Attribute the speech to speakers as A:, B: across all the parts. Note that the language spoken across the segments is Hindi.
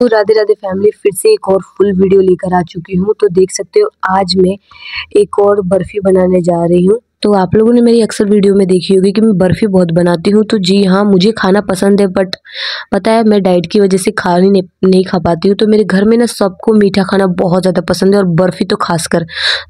A: तो राधे राधे फैमिली फिर से एक और फुल वीडियो लेकर आ चुकी हूँ तो देख सकते हो आज मैं एक और बर्फी बनाने जा रही हूँ तो आप लोगों ने मेरी अक्सर वीडियो में देखी होगी कि मैं बर्फ़ी बहुत बनाती हूँ तो जी हाँ मुझे खाना पसंद है बट पता है मैं डाइट की वजह से खा नहीं नहीं खा पाती हूँ तो मेरे घर में ना सबको मीठा खाना बहुत ज़्यादा पसंद है और बर्फ़ी तो खासकर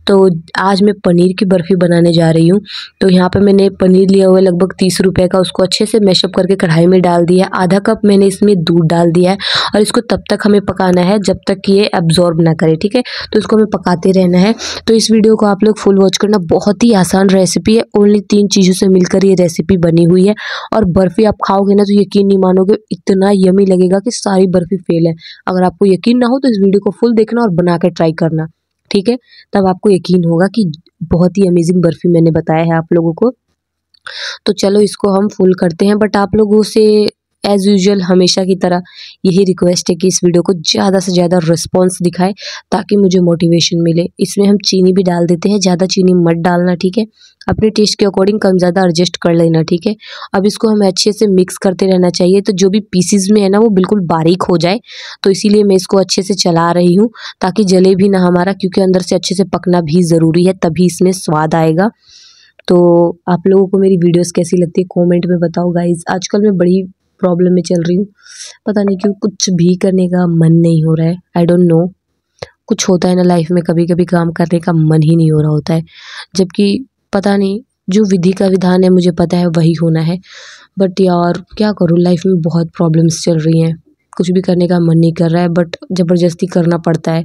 A: तो आज मैं पनीर की बर्फ़ी बनाने जा रही हूँ तो यहाँ पर मैंने पनीर लिया हुआ है लगभग तीस रुपये का उसको अच्छे से मैशअप करके कढ़ाई में डाल दिया है आधा कप मैंने इसमें दूध डाल दिया है और इसको तब तक हमें पकाना है जब तक कि ये एब्जॉर्ब ना करे ठीक है तो इसको हमें पकाते रहना है तो इस वीडियो को आप लोग फुल वॉच करना बहुत ही आसान रहे रेसिपी है ओनली तीन चीज़ों से मिलकर ये रेसिपी बनी हुई है और बर्फ़ी आप खाओगे ना तो यकीन नहीं मानोगे इतना यमी लगेगा कि सारी बर्फ़ी फेल है अगर आपको यकीन ना हो तो इस वीडियो को फुल देखना और बना कर ट्राई करना ठीक है तब आपको यकीन होगा कि बहुत ही अमेजिंग बर्फ़ी मैंने बताया है आप लोगों को तो चलो इसको हम फुल करते हैं बट आप लोगों से एज़ यूजल हमेशा की तरह यही रिक्वेस्ट है कि इस वीडियो को ज़्यादा से ज़्यादा रिस्पॉन्स दिखाए ताकि मुझे मोटिवेशन मिले इसमें हम चीनी भी डाल देते हैं ज़्यादा चीनी मत डालना ठीक है अपने टेस्ट के अकॉर्डिंग कम ज़्यादा एडजस्ट कर लेना ठीक है अब इसको हमें अच्छे से मिक्स करते रहना चाहिए तो जो भी पीसीज में है ना वो बिल्कुल बारीक हो जाए तो इसीलिए मैं इसको अच्छे से चला रही हूँ ताकि जले भी ना हमारा क्योंकि अंदर से अच्छे से पकना भी ज़रूरी है तभी इसमें स्वाद आएगा तो आप लोगों को मेरी वीडियोस कैसी लगती है कमेंट में बताओ गाइज आजकल मैं बड़ी प्रॉब्लम में चल रही हूँ पता नहीं क्यों कुछ भी करने का मन नहीं हो रहा है आई डोंट नो कुछ होता है ना लाइफ में कभी कभी काम करने का मन ही नहीं हो रहा होता है जबकि पता नहीं जो विधि का विधान है मुझे पता है वही होना है बट यार क्या करूँ लाइफ में बहुत प्रॉब्लम्स चल रही हैं कुछ भी करने का मन नहीं कर रहा है बट ज़बरदस्ती करना पड़ता है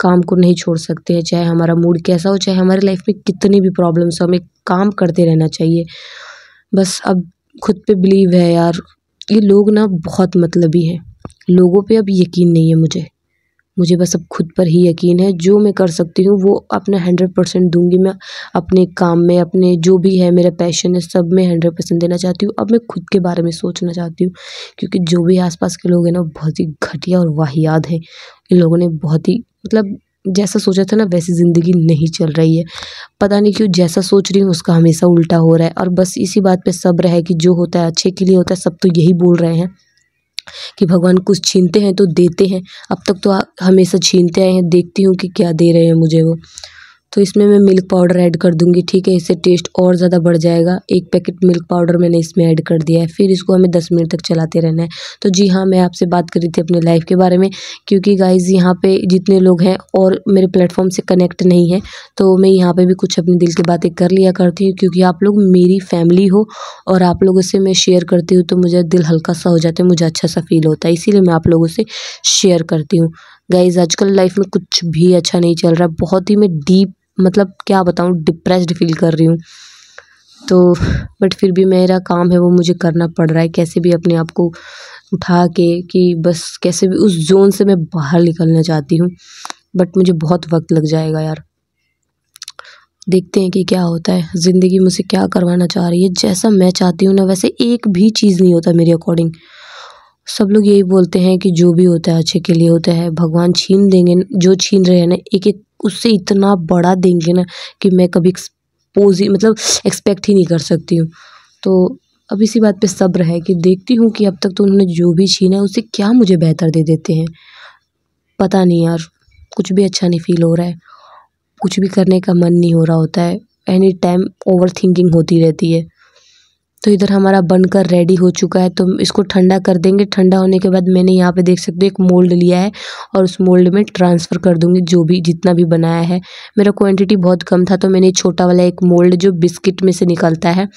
A: काम को नहीं छोड़ सकते हैं चाहे हमारा मूड कैसा हो चाहे हमारी लाइफ में कितनी भी प्रॉब्लम्स हो हमें काम करते रहना चाहिए बस अब खुद पे बिलीव है यार ये लोग ना बहुत मतलबी हैं लोगों पे अब यकीन नहीं है मुझे मुझे बस अब खुद पर ही यकीन है जो मैं कर सकती हूँ वो अपना हंड्रेड परसेंट दूँगी मैं अपने काम में अपने जो भी है मेरा पैशन है सब में हंड्रेड परसेंट देना चाहती हूँ अब मैं खुद के बारे में सोचना चाहती हूँ क्योंकि जो भी आसपास के लोग हैं ना बहुत ही घटिया और वाहियात हैं इन लोगों ने बहुत ही मतलब जैसा सोचा था ना वैसी ज़िंदगी नहीं चल रही है पता नहीं क्यों जैसा सोच रही हूँ उसका हमेशा उल्टा हो रहा है और बस इसी बात पे सब्र है कि जो होता है अच्छे के लिए होता है सब तो यही बोल रहे हैं कि भगवान कुछ छीनते हैं तो देते हैं अब तक तो हमेशा छीनते आए हैं देखती हूँ कि क्या दे रहे हैं मुझे वो तो इसमें मैं मिल्क पाउडर ऐड कर दूंगी ठीक है इससे टेस्ट और ज़्यादा बढ़ जाएगा एक पैकेट मिल्क पाउडर मैंने इसमें ऐड कर दिया है फिर इसको हमें दस मिनट तक चलाते रहना है तो जी हाँ मैं आपसे बात करी थी अपने लाइफ के बारे में क्योंकि गाइज यहाँ पे जितने लोग हैं और मेरे प्लेटफॉर्म से कनेक्ट नहीं है तो मैं यहाँ पर भी कुछ अपने दिल की बातें कर लिया करती हूँ क्योंकि आप लोग मेरी फैमिली हो और आप लोगों से मैं शेयर करती हूँ तो मुझे दिल हल्का सा हो जाता है मुझे अच्छा सा फील होता है इसीलिए मैं आप लोगों से शेयर करती हूँ गाइज आजकल लाइफ में कुछ भी अच्छा नहीं चल रहा बहुत ही मैं डीप मतलब क्या बताऊँ डिप्रेस्ड फील कर रही हूँ तो बट फिर भी मेरा काम है वो मुझे करना पड़ रहा है कैसे भी अपने आप को उठा के कि बस कैसे भी उस जोन से मैं बाहर निकलना चाहती हूँ बट मुझे बहुत वक्त लग जाएगा यार देखते हैं कि क्या होता है ज़िंदगी मुझसे क्या करवाना चाह रही है जैसा मैं चाहती हूँ ना वैसे एक भी चीज़ नहीं होता मेरे अकॉर्डिंग सब लोग यही बोलते हैं कि जो भी होता है अच्छे के लिए होता है भगवान छीन देंगे जो छीन रहे हैं ना एक एक उससे इतना बड़ा देंगे ना कि मैं कभी एक्सपोज ही मतलब एक्सपेक्ट ही नहीं कर सकती हूँ तो अब इसी बात पे सब्र है कि देखती हूँ कि अब तक तो उन्होंने जो भी छीना है उससे क्या मुझे बेहतर दे देते हैं पता नहीं यार कुछ भी अच्छा नहीं फील हो रहा है कुछ भी करने का मन नहीं हो रहा होता है एनी टाइम ओवर थिंकिंग होती रहती है तो इधर हमारा बनकर रेडी हो चुका है तो इसको ठंडा कर देंगे ठंडा होने के बाद मैंने यहाँ पे देख सकते हो एक मोल्ड लिया है और उस मोल्ड में ट्रांसफ़र कर दूँगी जो भी जितना भी बनाया है मेरा क्वांटिटी बहुत कम था तो मैंने छोटा वाला एक मोल्ड जो बिस्किट में से निकलता है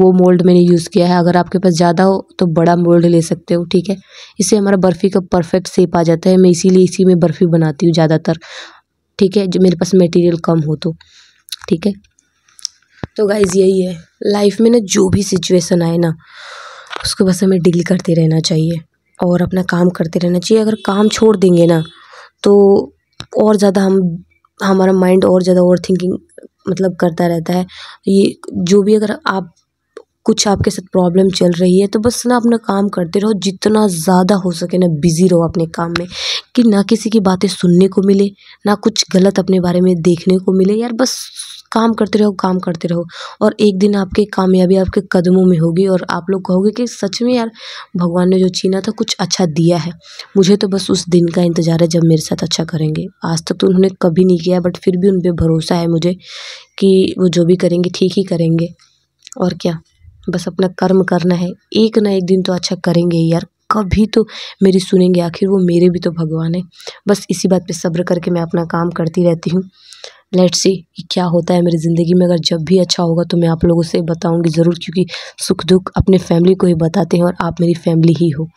A: वो मोल्ड मैंने यूज़ किया है अगर आपके पास ज़्यादा हो तो बड़ा मोल्ड ले सकते हो ठीक है इससे हमारा बर्फ़ी का परफेक्ट सेप आ जाता है मैं इसीलिए इसी में बर्फ़ी बनाती हूँ ज़्यादातर ठीक है जो मेरे पास मटेरियल कम हो तो ठीक है तो गाइज यही है लाइफ में ना जो भी सिचुएशन आए ना उसको बस हमें डील करते रहना चाहिए और अपना काम करते रहना चाहिए अगर काम छोड़ देंगे ना तो और ज़्यादा हम हमारा माइंड और ज़्यादा ओवर थिंकिंग मतलब करता रहता है ये जो भी अगर आप कुछ आपके साथ प्रॉब्लम चल रही है तो बस ना अपना काम करते रहो जितना ज़्यादा हो सके ना बिज़ी रहो अपने काम में कि ना किसी की बातें सुनने को मिले ना कुछ गलत अपने बारे में देखने को मिले यार बस काम करते रहो काम करते रहो और एक दिन आपके कामयाबी आपके कदमों में होगी और आप लोग कहोगे कि सच में यार भगवान ने जो छीना था कुछ अच्छा दिया है मुझे तो बस उस दिन का इंतज़ार है जब मेरे साथ अच्छा करेंगे आज तक तो उन्होंने कभी नहीं किया बट फिर भी उन पर भरोसा है मुझे कि वो जो भी करेंगे ठीक ही करेंगे और क्या बस अपना कर्म करना है एक ना एक दिन तो अच्छा करेंगे ही यार कभी तो मेरी सुनेंगे आखिर वो मेरे भी तो भगवान है बस इसी बात पे सब्र करके मैं अपना काम करती रहती हूँ लेट्स सी कि क्या होता है मेरी ज़िंदगी में अगर जब भी अच्छा होगा तो मैं आप लोगों से बताऊंगी ज़रूर क्योंकि सुख दुख अपने फैमिली को ही बताते हैं और आप मेरी फैमिली ही हो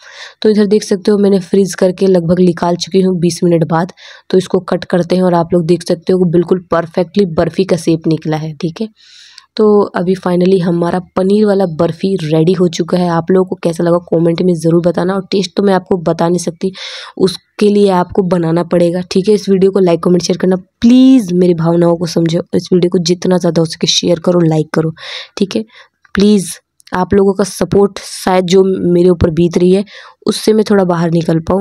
A: तो इधर देख सकते हो मैंने फ्रीज़ करके लगभग निकाल चुकी हूँ बीस मिनट बाद तो इसको कट करते हैं और आप लोग देख सकते हो बिल्कुल परफेक्टली बर्फ़ी का सेप निकला है ठीक है तो अभी फाइनली हमारा पनीर वाला बर्फ़ी रेडी हो चुका है आप लोगों को कैसा लगा कमेंट में ज़रूर बताना और टेस्ट तो मैं आपको बता नहीं सकती उसके लिए आपको बनाना पड़ेगा ठीक है इस वीडियो को लाइक कमेंट शेयर करना प्लीज़ मेरी भावनाओं को समझो इस वीडियो को जितना ज़्यादा हो सके शेयर करो लाइक करो ठीक है प्लीज़ आप लोगों का सपोर्ट शायद जो मेरे ऊपर बीत रही है उससे मैं थोड़ा बाहर निकल पाऊँ